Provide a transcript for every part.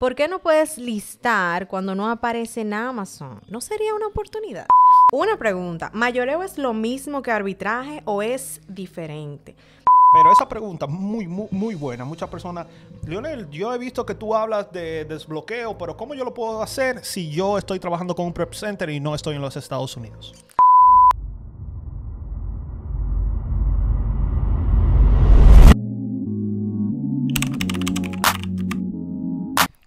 ¿Por qué no puedes listar cuando no aparece en Amazon? ¿No sería una oportunidad? Una pregunta, ¿mayoreo es lo mismo que arbitraje o es diferente? Pero esa pregunta muy, muy, muy buena. Muchas personas, Lionel, yo he visto que tú hablas de desbloqueo, pero ¿cómo yo lo puedo hacer si yo estoy trabajando con un prep center y no estoy en los Estados Unidos?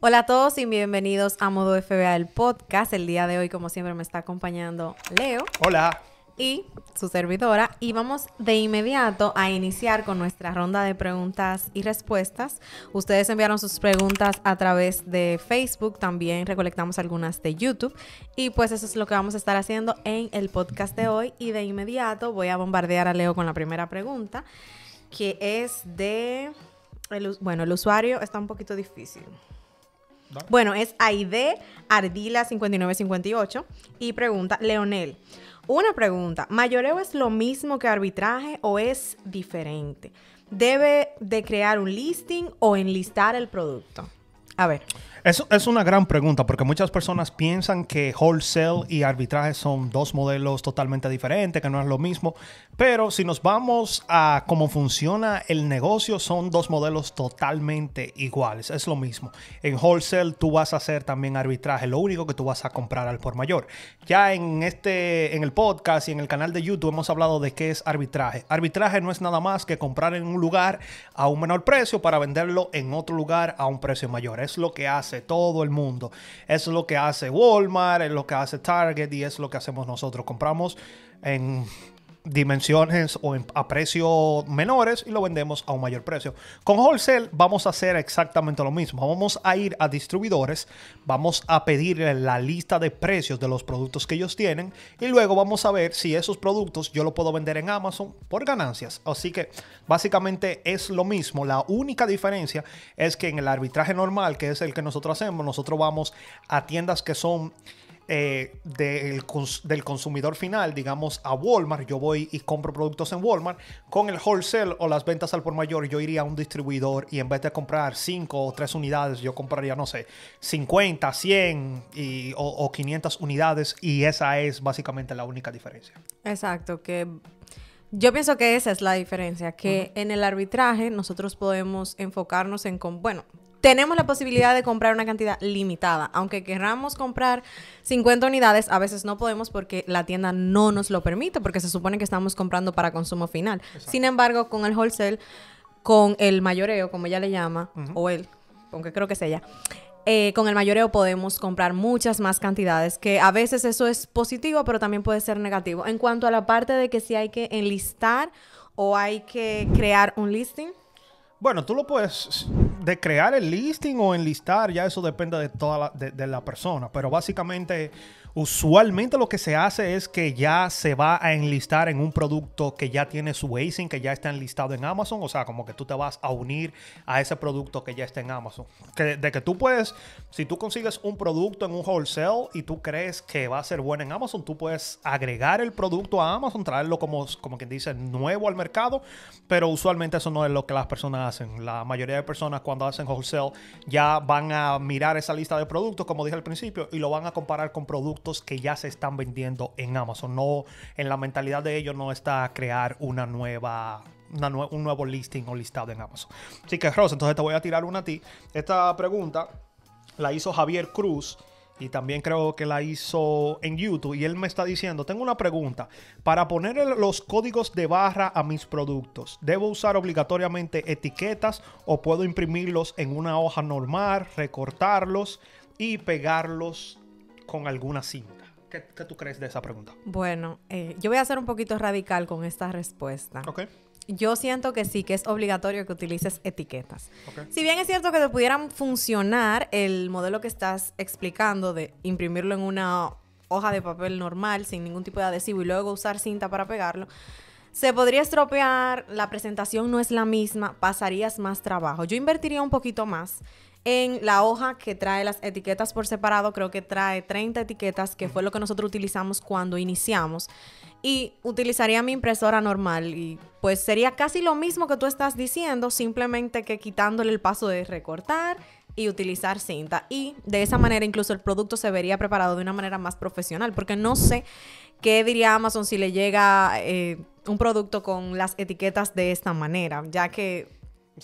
Hola a todos y bienvenidos a Modo FBA, el podcast. El día de hoy, como siempre, me está acompañando Leo. Hola. Y su servidora. Y vamos de inmediato a iniciar con nuestra ronda de preguntas y respuestas. Ustedes enviaron sus preguntas a través de Facebook. También recolectamos algunas de YouTube. Y pues eso es lo que vamos a estar haciendo en el podcast de hoy. Y de inmediato voy a bombardear a Leo con la primera pregunta, que es de... bueno, el usuario está un poquito difícil. Bueno, es Aide Ardila 5958 y pregunta, Leonel, una pregunta, ¿mayoreo es lo mismo que arbitraje o es diferente? ¿Debe de crear un listing o enlistar el producto? A ver. Es, una gran pregunta porque muchas personas piensan que wholesale y arbitraje son dos modelos totalmente diferentes, que no es lo mismo, pero si nos vamos a cómo funciona el negocio, son dos modelos totalmente iguales, es lo mismo. En wholesale tú vas a hacer también arbitraje, lo único que tú vas a comprar al por mayor. Ya en este en el podcast y en el canal de YouTube hemos hablado de qué es arbitraje. Arbitraje no es nada más que comprar en un lugar a un menor precio para venderlo en otro lugar a un precio mayor. Es lo que hace todo el mundo. Es lo que hace Walmart, es lo que hace Target y es lo que hacemos nosotros. Compramos en dimensiones o a precios menores y lo vendemos a un mayor precio. Con wholesale vamos a hacer exactamente lo mismo. Vamos a ir a distribuidores, vamos a pedirle la lista de precios de los productos que ellos tienen y luego vamos a ver si esos productos yo lo puedo vender en Amazon por ganancias. Así que básicamente es lo mismo. La única diferencia es que en el arbitraje normal, que es el que nosotros hacemos, nosotros vamos a tiendas que son eh, del, del consumidor final, digamos a Walmart, yo voy y compro productos en Walmart, con el wholesale o las ventas al por mayor, yo iría a un distribuidor y en vez de comprar 5 o 3 unidades, yo compraría, no sé, 50, 100 y, o, o 500 unidades y esa es básicamente la única diferencia. Exacto, que yo pienso que esa es la diferencia, que en el arbitraje nosotros podemos enfocarnos en, bueno, tenemos la posibilidad de comprar una cantidad limitada. Aunque querramos comprar 50 unidades, a veces no podemos porque la tienda no nos lo permite, porque se supone que estamos comprando para consumo final. Sin embargo, con el wholesale, con el mayoreo, como ella le llama, o él, aunque creo que es ella, eh, con el mayoreo podemos comprar muchas más cantidades, que a veces eso es positivo, pero también puede ser negativo. En cuanto a la parte de que si hay que enlistar o hay que crear un listing. Bueno, tú lo puedes de crear el listing o enlistar, ya eso depende de toda de la persona, pero básicamente Usualmente lo que se hace es que ya se va a enlistar en un producto que ya tiene su ASIN, que ya está enlistado en Amazon. O sea, como que tú te vas a unir a ese producto que ya está en Amazon. Que, de que tú puedes, si tú consigues un producto en un wholesale y tú crees que va a ser bueno en Amazon, tú puedes agregar el producto a Amazon, traerlo como, como quien dice nuevo al mercado. Pero usualmente eso no es lo que las personas hacen. La mayoría de personas cuando hacen wholesale ya van a mirar esa lista de productos, como dije al principio, y lo van a comparar con productos que ya se están vendiendo en Amazon. No, en la mentalidad de ellos no está crear una nueva un nuevo listing o listado en Amazon. Así que, Ross, entonces te voy a tirar una a ti. Esta pregunta la hizo Javier Cruz y también creo que la hizo en YouTube y él me está diciendo, tengo una pregunta, para poner los códigos de barra a mis productos, ¿debo usar obligatoriamente etiquetas o puedo imprimirlos en una hoja normal, recortarlos y pegarlos con alguna cinta. ¿Qué, tú crees de esa pregunta? Bueno, eh, yo voy a ser un poquito radical con esta respuesta. Ok yo siento que sí, que es obligatorio que utilices etiquetas. Si bien es cierto que te pudieran funcionar el modelo que estás explicando de imprimirlo en una hoja de papel normal, sin ningún tipo de adhesivo, y luego usar cinta para pegarlo, se podría estropear, la presentación no es la misma, pasarías más trabajo. Yo invertiría un poquito más en la hoja que trae las etiquetas por separado, creo que trae 30 etiquetas, que fue lo que nosotros utilizamos cuando iniciamos. Y utilizaría mi impresora normal y pues sería casi lo mismo que tú estás diciendo, simplemente que quitándole el paso de recortar y utilizar cinta. Y de esa manera incluso el producto se vería preparado de una manera más profesional, porque no sé qué diría Amazon si le llega eh, un producto con las etiquetas de esta manera, ya que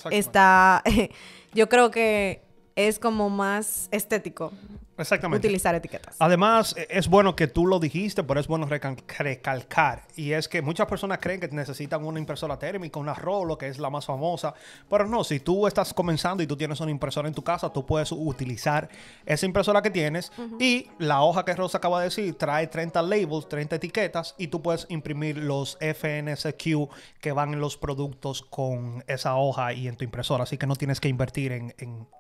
está, yo creo que es como más estético. Exactamente. Utilizar etiquetas. Además, e, es bueno que tú lo dijiste, pero es bueno recalcar. Y es que muchas personas creen que necesitan una impresora térmica, una Rolo, que es la más famosa. Pero no, si tú estás comenzando y tú tienes una impresora en tu casa, tú puedes utilizar esa impresora que tienes. Y la hoja que Rosa acaba de decir trae 30 labels, 30 etiquetas, y tú puedes imprimir los FNSQ que van en los productos con esa hoja y en tu impresora. Así que no tienes que invertir en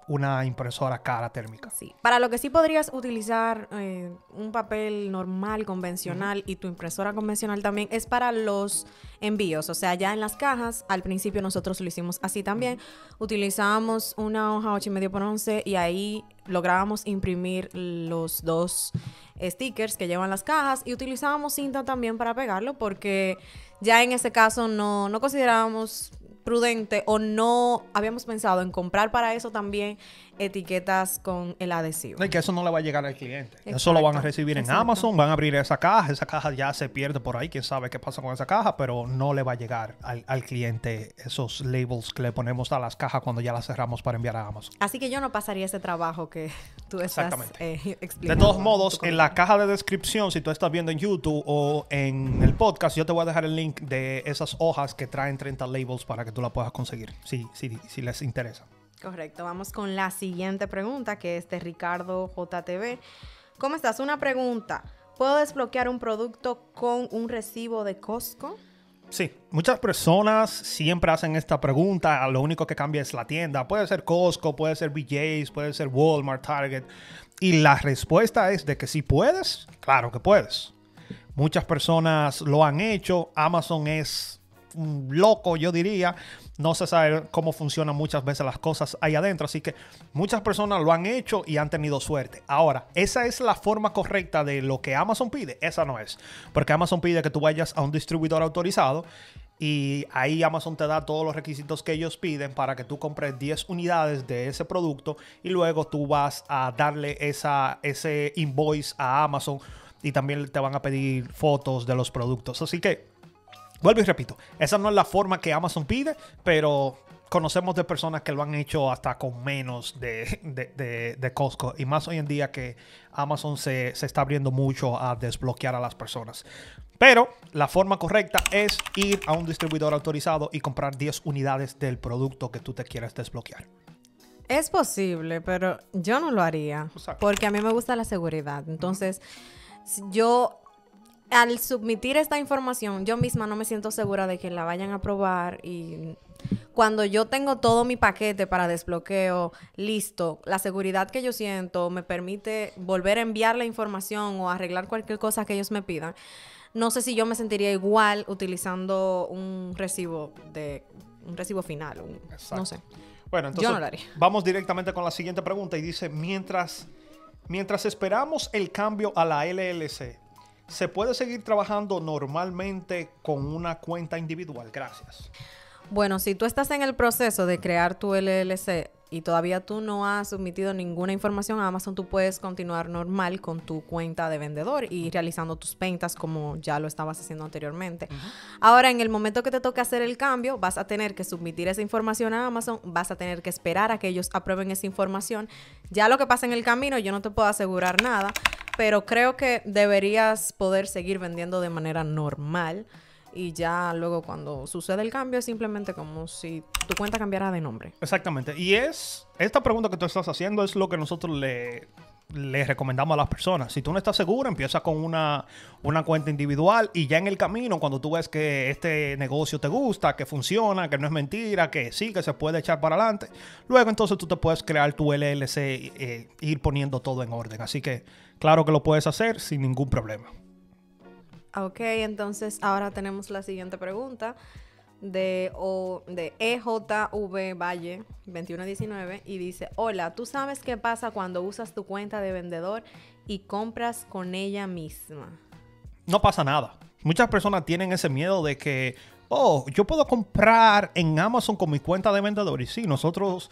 una impresora cara térmica. Sí. Para lo que sí podrías utilizar eh, un papel normal, convencional y tu impresora convencional también es para los envíos. O sea, ya en las cajas, al principio nosotros lo hicimos así también. Utilizábamos una hoja 8,5 por 11 y ahí lográbamos imprimir los dos stickers que llevan las cajas y utilizábamos cinta también para pegarlo porque ya en ese caso no, no considerábamos prudente o no habíamos pensado en comprar para eso también etiquetas con el adhesivo. De que eso no le va a llegar al cliente. Eso lo van a recibir en Amazon, van a abrir esa caja, esa caja ya se pierde por ahí, quién sabe qué pasa con esa caja, pero no le va a llegar al, cliente esos labels que le ponemos a las cajas cuando ya las cerramos para enviar a Amazon. Así que yo no pasaría ese trabajo que tú estás eh, explicando. De todos modos, en la caja de descripción, si tú estás viendo en YouTube o en el podcast, yo te voy a dejar el link de esas hojas que traen 30 labels para que tú la puedas conseguir, si, si, si les interesa. Correcto, vamos con la siguiente pregunta que es de Ricardo JTV. ¿Cómo estás? Una pregunta. ¿Puedo desbloquear un producto con un recibo de Costco? Sí, muchas personas siempre hacen esta pregunta, lo único que cambia es la tienda, puede ser Costco, puede ser BJ's, puede ser Walmart, Target, y la respuesta es de que si puedes, claro que puedes. Muchas personas lo han hecho, Amazon es un loco, yo diría, no se sabe cómo funcionan muchas veces las cosas ahí adentro. Así que muchas personas lo han hecho y han tenido suerte. Ahora, ¿esa es la forma correcta de lo que Amazon pide? Esa no es. Porque Amazon pide que tú vayas a un distribuidor autorizado y ahí Amazon te da todos los requisitos que ellos piden para que tú compres 10 unidades de ese producto y luego tú vas a darle esa, ese invoice a Amazon y también te van a pedir fotos de los productos. Así que Vuelvo y repito, esa no es la forma que Amazon pide, pero conocemos de personas que lo han hecho hasta con menos de, de, de, Costco. Y más hoy en día que Amazon se, está abriendo mucho a desbloquear a las personas. Pero la forma correcta es ir a un distribuidor autorizado y comprar 10 unidades del producto que tú te quieres desbloquear. Es posible, pero yo no lo haría. Porque a mí me gusta la seguridad. Entonces, yo al submitir esta información, yo misma no me siento segura de que la vayan a probar y cuando yo tengo todo mi paquete para desbloqueo listo, la seguridad que yo siento me permite volver a enviar la información o arreglar cualquier cosa que ellos me pidan. No sé si yo me sentiría igual utilizando un recibo de un recibo final, no sé. Bueno, entonces vamos directamente con la siguiente pregunta y dice, mientras mientras esperamos el cambio a la LLC, ¿Se puede seguir trabajando normalmente con una cuenta individual? Gracias. Bueno, si tú estás en el proceso de crear tu LLC y todavía tú no has submitido ninguna información a Amazon, tú puedes continuar normal con tu cuenta de vendedor y realizando tus ventas como ya lo estabas haciendo anteriormente. Ahora, en el momento que te toque hacer el cambio, vas a tener que submitir esa información a Amazon, vas a tener que esperar a que ellos aprueben esa información. Ya lo que pasa en el camino, yo no te puedo asegurar nada pero creo que deberías poder seguir vendiendo de manera normal y ya luego cuando sucede el cambio es simplemente como si tu cuenta cambiara de nombre. Exactamente. Y es, esta pregunta que tú estás haciendo es lo que nosotros le les recomendamos a las personas. Si tú no estás seguro, empieza con una, cuenta individual y ya en el camino, cuando tú ves que este negocio te gusta, que funciona, que no es mentira, que sí, que se puede echar para adelante, luego entonces tú te puedes crear tu LLC e eh, ir poniendo todo en orden. Así que claro que lo puedes hacer sin ningún problema. Ok, entonces ahora tenemos la siguiente pregunta de, de EJV Valle 2119 y dice, hola, ¿tú sabes qué pasa cuando usas tu cuenta de vendedor y compras con ella misma? No pasa nada. Muchas personas tienen ese miedo de que, oh, yo puedo comprar en Amazon con mi cuenta de vendedor. Y sí, nosotros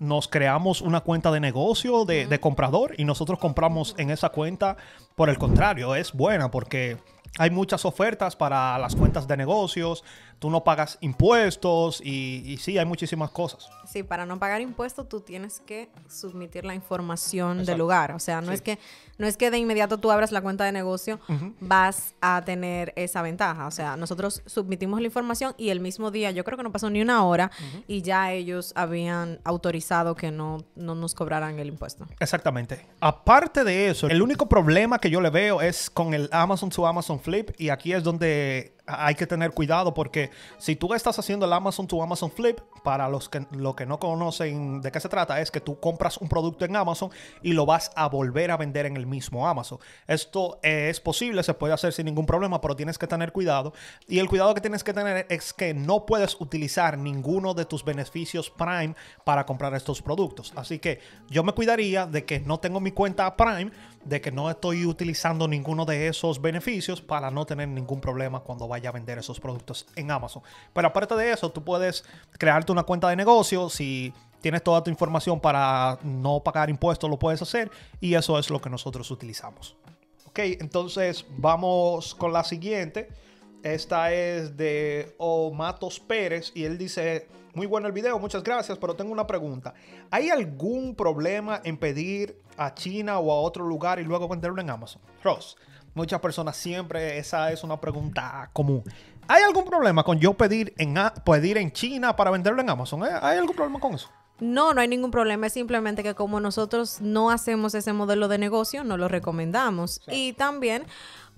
nos creamos una cuenta de negocio, de comprador, y nosotros compramos en esa cuenta. Por el contrario, es buena porque hay muchas ofertas para las cuentas de negocios, tú no pagas impuestos y, sí, hay muchísimas cosas. Sí, para no pagar impuestos tú tienes que submitir la información del lugar. O sea, no, es que, no es que de inmediato tú abras la cuenta de negocio, vas a tener esa ventaja. O sea, nosotros submitimos la información y el mismo día, yo creo que no pasó ni una hora, y ya ellos habían autorizado que no, no nos cobraran el impuesto. Exactamente. Aparte de eso, el único problema que yo le veo es con el Amazon to Amazon Flip y aquí es donde hay que tener cuidado porque si tú estás haciendo el Amazon to Amazon Flip, para los que, lo que no conocen de qué se trata, es que tú compras un producto en Amazon y lo vas a volver a vender en el mismo Amazon. Esto es posible, se puede hacer sin ningún problema, pero tienes que tener cuidado. Y el cuidado que tienes que tener es que no puedes utilizar ninguno de tus beneficios Prime para comprar estos productos. Así que yo me cuidaría de que no tengo mi cuenta Prime, de que no estoy utilizando ninguno de esos beneficios para no tener ningún problema cuando vaya vender esos productos en Amazon. Pero aparte de eso, tú puedes crearte una cuenta de negocio. Si tienes toda tu información para no pagar impuestos, lo puedes hacer. Y eso es lo que nosotros utilizamos. Ok, entonces vamos con la siguiente. Esta es de matos Pérez y él dice, muy bueno el video, muchas gracias, pero tengo una pregunta. ¿Hay algún problema en pedir a China o a otro lugar y luego venderlo en Amazon? Ross, Muchas personas siempre, esa es una pregunta común. ¿Hay algún problema con yo pedir en, pedir en China para venderlo en Amazon? ¿Eh? ¿Hay algún problema con eso? No, no hay ningún problema. Es simplemente que como nosotros no hacemos ese modelo de negocio, no lo recomendamos. Y también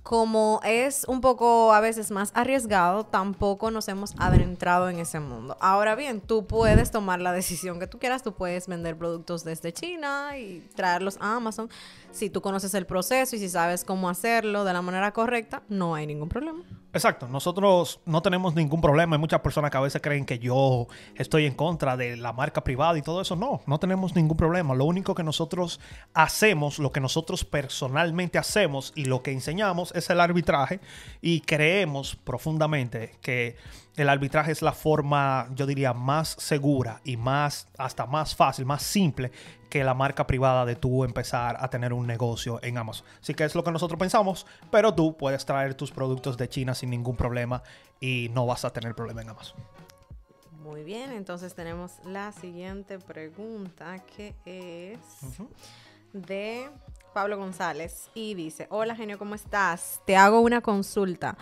como es un poco a veces más arriesgado, tampoco nos hemos adentrado en ese mundo. Ahora bien, tú puedes tomar la decisión que tú quieras, tú puedes vender productos desde China y traerlos a Amazon. Si tú conoces el proceso y si sabes cómo hacerlo de la manera correcta, no hay ningún problema. Exacto, nosotros no tenemos ningún problema. Hay muchas personas que a veces creen que yo estoy en contra de la marca privada y todo eso. No, no tenemos ningún problema. Lo único que nosotros hacemos, lo que nosotros personalmente hacemos y lo que enseñamos es el arbitraje y creemos profundamente que el arbitraje es la forma, yo diría, más segura y más, hasta más fácil, más simple que la marca privada de tú empezar a tener un negocio en Amazon. Así que es lo que nosotros pensamos, pero tú puedes traer tus productos de China sin ningún problema y no vas a tener problema en Amazon. Muy bien, entonces tenemos la siguiente pregunta que es de Pablo González y dice, hola genio, ¿cómo estás? Te hago una consulta.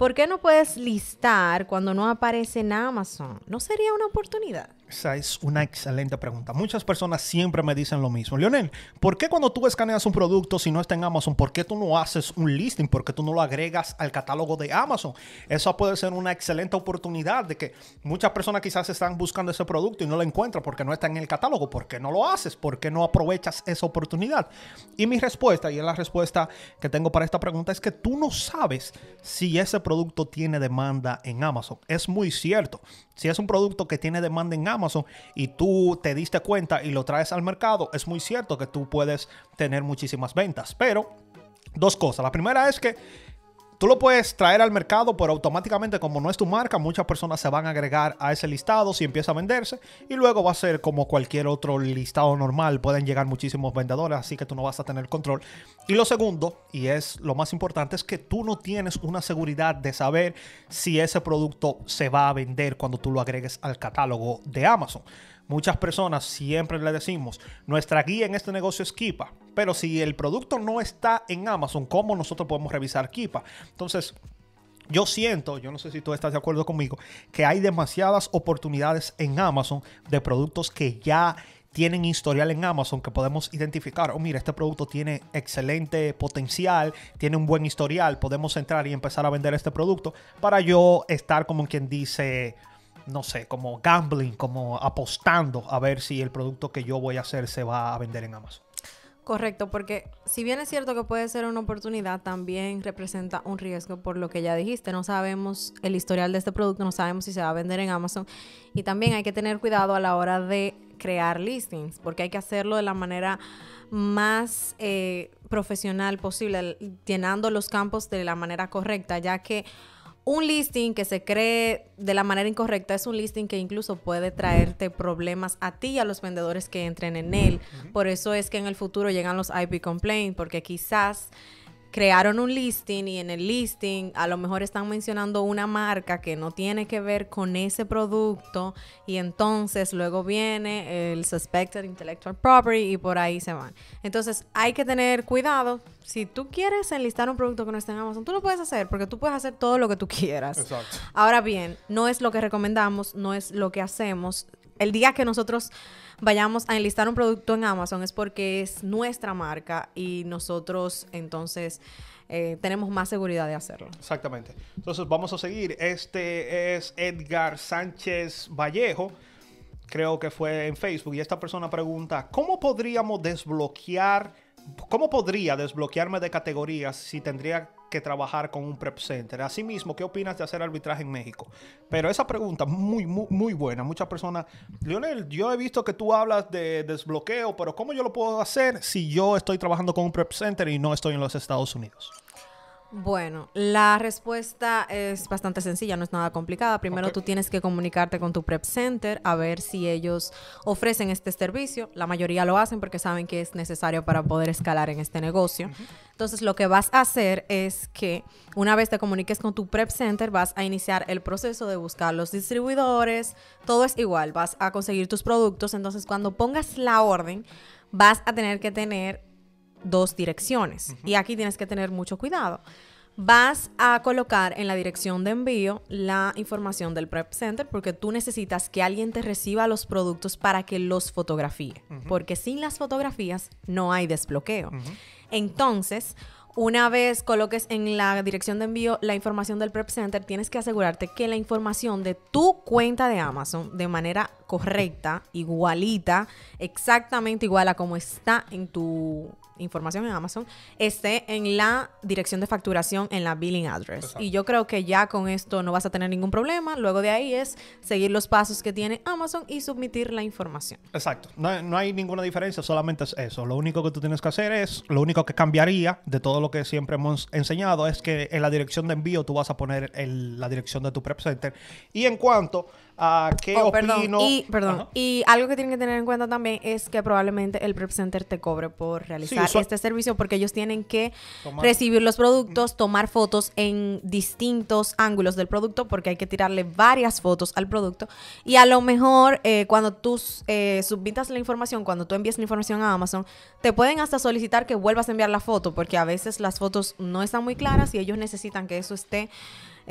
¿Por qué no puedes listar cuando no aparece en Amazon? ¿No sería una oportunidad? Esa es una excelente pregunta. Muchas personas siempre me dicen lo mismo. Leonel, ¿por qué cuando tú escaneas un producto, si no está en Amazon, por qué tú no haces un listing? ¿Por qué tú no lo agregas al catálogo de Amazon? Esa puede ser una excelente oportunidad de que muchas personas quizás están buscando ese producto y no lo encuentran porque no está en el catálogo. ¿Por qué no lo haces? ¿Por qué no aprovechas esa oportunidad? Y mi respuesta, y es la respuesta que tengo para esta pregunta, es que tú no sabes si ese producto producto tiene demanda en Amazon. Es muy cierto. Si es un producto que tiene demanda en Amazon y tú te diste cuenta y lo traes al mercado, es muy cierto que tú puedes tener muchísimas ventas. Pero dos cosas. La primera es que Tú lo puedes traer al mercado, pero automáticamente como no es tu marca, muchas personas se van a agregar a ese listado si empieza a venderse y luego va a ser como cualquier otro listado normal, pueden llegar muchísimos vendedores, así que tú no vas a tener control. Y lo segundo, y es lo más importante, es que tú no tienes una seguridad de saber si ese producto se va a vender cuando tú lo agregues al catálogo de Amazon. Muchas personas siempre le decimos, nuestra guía en este negocio es Kipa, pero si el producto no está en Amazon, ¿cómo nosotros podemos revisar Kipa? Entonces, yo siento, yo no sé si tú estás de acuerdo conmigo, que hay demasiadas oportunidades en Amazon de productos que ya tienen historial en Amazon que podemos identificar, O oh, mira, este producto tiene excelente potencial, tiene un buen historial, podemos entrar y empezar a vender este producto para yo estar como quien dice no sé, como gambling, como apostando a ver si el producto que yo voy a hacer se va a vender en Amazon. Correcto, porque si bien es cierto que puede ser una oportunidad, también representa un riesgo por lo que ya dijiste. No sabemos el historial de este producto, no sabemos si se va a vender en Amazon. Y también hay que tener cuidado a la hora de crear listings, porque hay que hacerlo de la manera más eh, profesional posible, llenando los campos de la manera correcta, ya que un listing que se cree de la manera incorrecta es un listing que incluso puede traerte problemas a ti y a los vendedores que entren en él. Por eso es que en el futuro llegan los IP complaints, porque quizás crearon un listing y en el listing a lo mejor están mencionando una marca que no tiene que ver con ese producto y entonces luego viene el suspected intellectual property y por ahí se van. Entonces hay que tener cuidado. Si tú quieres enlistar un producto que no esté en Amazon, tú lo puedes hacer porque tú puedes hacer todo lo que tú quieras. Exacto. Ahora bien, no es lo que recomendamos, no es lo que hacemos. El día que nosotros vayamos a enlistar un producto en Amazon es porque es nuestra marca y nosotros entonces eh, tenemos más seguridad de hacerlo. Exactamente. Entonces vamos a seguir. Este es Edgar Sánchez Vallejo. Creo que fue en Facebook. Y esta persona pregunta, ¿cómo podríamos desbloquear, cómo podría desbloquearme de categorías si tendría que trabajar con un prep center. Asimismo, ¿qué opinas de hacer arbitraje en México? Pero esa pregunta muy, muy, muy buena. Muchas personas, Lionel, yo he visto que tú hablas de desbloqueo, pero ¿cómo yo lo puedo hacer si yo estoy trabajando con un prep center y no estoy en los Estados Unidos? Bueno, la respuesta es bastante sencilla, no es nada complicada. Primero tú tienes que comunicarte con tu prep center a ver si ellos ofrecen este servicio. La mayoría lo hacen porque saben que es necesario para poder escalar en este negocio. Entonces lo que vas a hacer es que una vez te comuniques con tu prep center, vas a iniciar el proceso de buscar los distribuidores. Todo es igual, vas a conseguir tus productos. Entonces cuando pongas la orden, vas a tener que tener dos direcciones. Y aquí tienes que tener mucho cuidado. Vas a colocar en la dirección de envío la información del Prep Center porque tú necesitas que alguien te reciba los productos para que los fotografíe. Porque sin las fotografías no hay desbloqueo. Entonces, una vez coloques en la dirección de envío la información del Prep Center, tienes que asegurarte que la información de tu cuenta de Amazon de manera correcta, igualita, exactamente igual a como está en tu información en Amazon, esté en la dirección de facturación, en la billing address. Y yo creo que ya con esto no vas a tener ningún problema. Luego de ahí es seguir los pasos que tiene Amazon y submitir la información. Exacto. No, hay ninguna diferencia, solamente es eso. Lo único que tú tienes que hacer es, lo único que cambiaría de todo lo que siempre hemos enseñado es que en la dirección de envío tú vas a poner la dirección de tu prep center. Y en cuanto a qué oh, Perdón. Y, perdón. y algo que tienen que tener en cuenta también es que probablemente el Prep Center te cobre por realizar este servicio porque ellos tienen que recibir los productos, tomar fotos en distintos ángulos del producto porque hay que tirarle varias fotos al producto y a lo mejor eh, cuando tú eh, subitas la información, cuando tú envías la información a Amazon, te pueden hasta solicitar que vuelvas a enviar la foto porque a veces las fotos no están muy claras y ellos necesitan que eso esté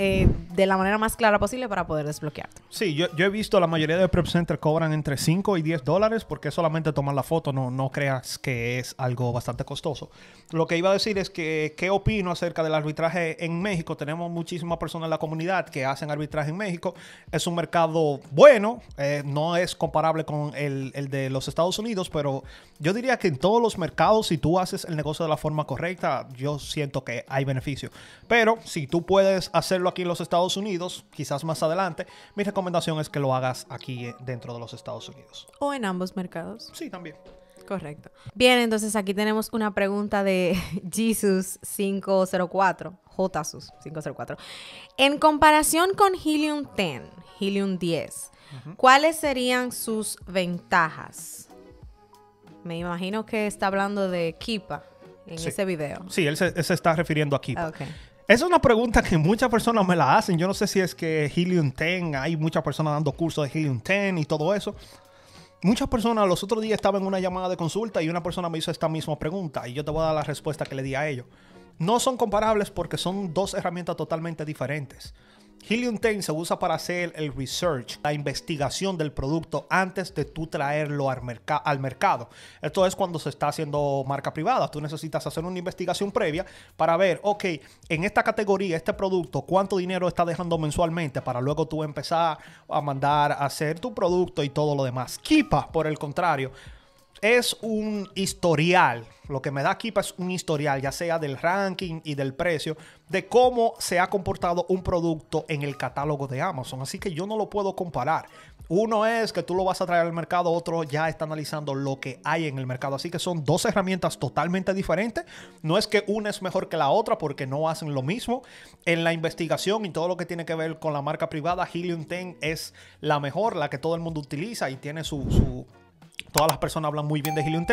eh, de la manera más clara posible para poder desbloquearte. Sí, yo, he visto la mayoría de prep center cobran entre 5 y 10 dólares porque solamente tomar la foto, no, no creas que es algo bastante costoso. Lo que iba a decir es que, ¿qué opino acerca del arbitraje en México? Tenemos muchísimas personas en la comunidad que hacen arbitraje en México. Es un mercado bueno, eh, no es comparable con el, el de los Estados Unidos, pero yo diría que en todos los mercados, si tú haces el negocio de la forma correcta, yo siento que hay beneficio. Pero si tú puedes hacerlo aquí en los Estados Unidos, quizás más adelante, mi recomendación es que lo hagas aquí eh, dentro de los Estados Unidos. O en ambos mercados. Sí, también. Correcto. Bien, entonces aquí tenemos una pregunta de Jesus 504, JSUS 504. En comparación con Helium 10, Helium 10, ¿cuáles serían sus ventajas? Me imagino que está hablando de Kipa en ese video. Sí, él se, está refiriendo a Kipa. Ah, es una pregunta que muchas personas me la hacen. Yo no sé si es que Helium 10, hay muchas personas dando cursos de Helium 10 y todo eso. Muchas personas, los otros días estaba en una llamada de consulta y una persona me hizo esta misma pregunta y yo te voy a dar la respuesta que le di a ellos. No son comparables porque son dos herramientas totalmente diferentes. Helium 10 se usa para hacer el research, la investigación del producto antes de tú traerlo al, al, mercado. Esto es cuando se está haciendo marca privada. Tú necesitas hacer una investigación previa para ver, ok, en esta categoría, este producto, cuánto dinero está dejando mensualmente para luego tú empezar a mandar a hacer tu producto y todo lo demás. Kipa, por el contrario, es un historial. Lo que me da aquí es un historial, ya sea del ranking y del precio, de cómo se ha comportado un producto en el catálogo de Amazon. Así que yo no lo puedo comparar. Uno es que tú lo vas a traer al mercado, otro ya está analizando lo que hay en el mercado. Así que son dos herramientas totalmente diferentes. No es que una es mejor que la otra porque no hacen lo mismo. En la investigación y todo lo que tiene que ver con la marca privada, Helium 10 es la mejor, la que todo el mundo utiliza y tiene su Todas las personas hablan muy bien de Helium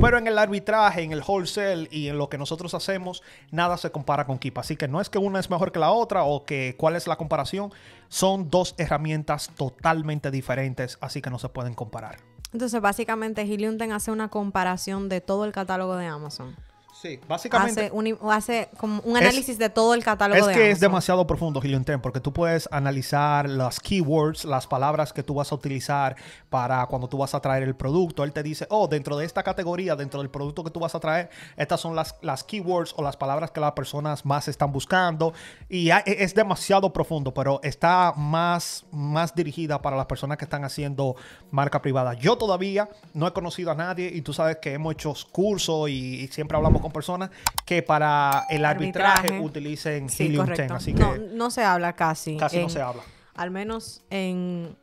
pero en el arbitraje, en el wholesale y en lo que nosotros hacemos, nada se compara con Kipa. Así que no es que una es mejor que la otra o que cuál es la comparación. Son dos herramientas totalmente diferentes, así que no se pueden comparar. Entonces, básicamente, Helium hace una comparación de todo el catálogo de Amazon. Sí, básicamente. Hace hace como un análisis de todo el catálogo. Es que es demasiado profundo, Gillian porque tú puedes analizar las keywords, las palabras que tú vas a utilizar para cuando tú vas a traer el producto. Él te dice, oh, dentro de esta categoría, dentro del producto que tú vas a traer, estas son las, las keywords o las palabras que las personas más están buscando. Y e, es demasiado profundo, pero está más, más dirigida para las personas que están haciendo marca privada. Yo todavía no he conocido a nadie y tú sabes que hemos hecho cursos y siempre hablamos con personas que para el arbitraje, utilicen Helium Así que no, se habla casi. Casi no se habla. Al menos en,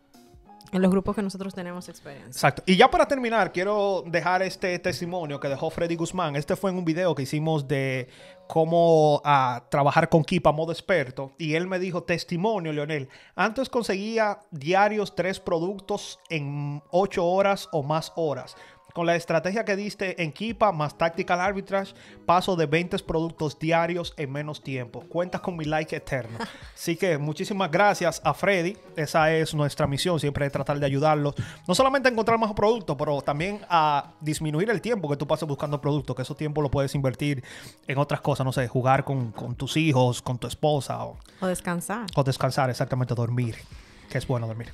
en los grupos que nosotros tenemos experiencia. Exacto. Y ya para terminar, quiero dejar este testimonio que dejó Freddy Guzmán. Este fue en un video que hicimos de cómo ah, trabajar con a modo experto. Y él me dijo, testimonio, Leonel. Antes conseguía diarios tres productos en ocho horas o más horas. Con la estrategia que diste en Kipa más Tactical Arbitrage, paso de 20 productos diarios en menos tiempo. Cuentas con mi like eterno. Así que muchísimas gracias a Freddy. Esa es nuestra misión, siempre es tratar de ayudarlos. No solamente a encontrar más productos, pero también a disminuir el tiempo que tú pasas buscando productos, que ese tiempo lo puedes invertir en otras cosas, no sé, jugar con, con tus hijos, con tu esposa. O, o descansar. O descansar, exactamente, dormir, que es bueno dormir.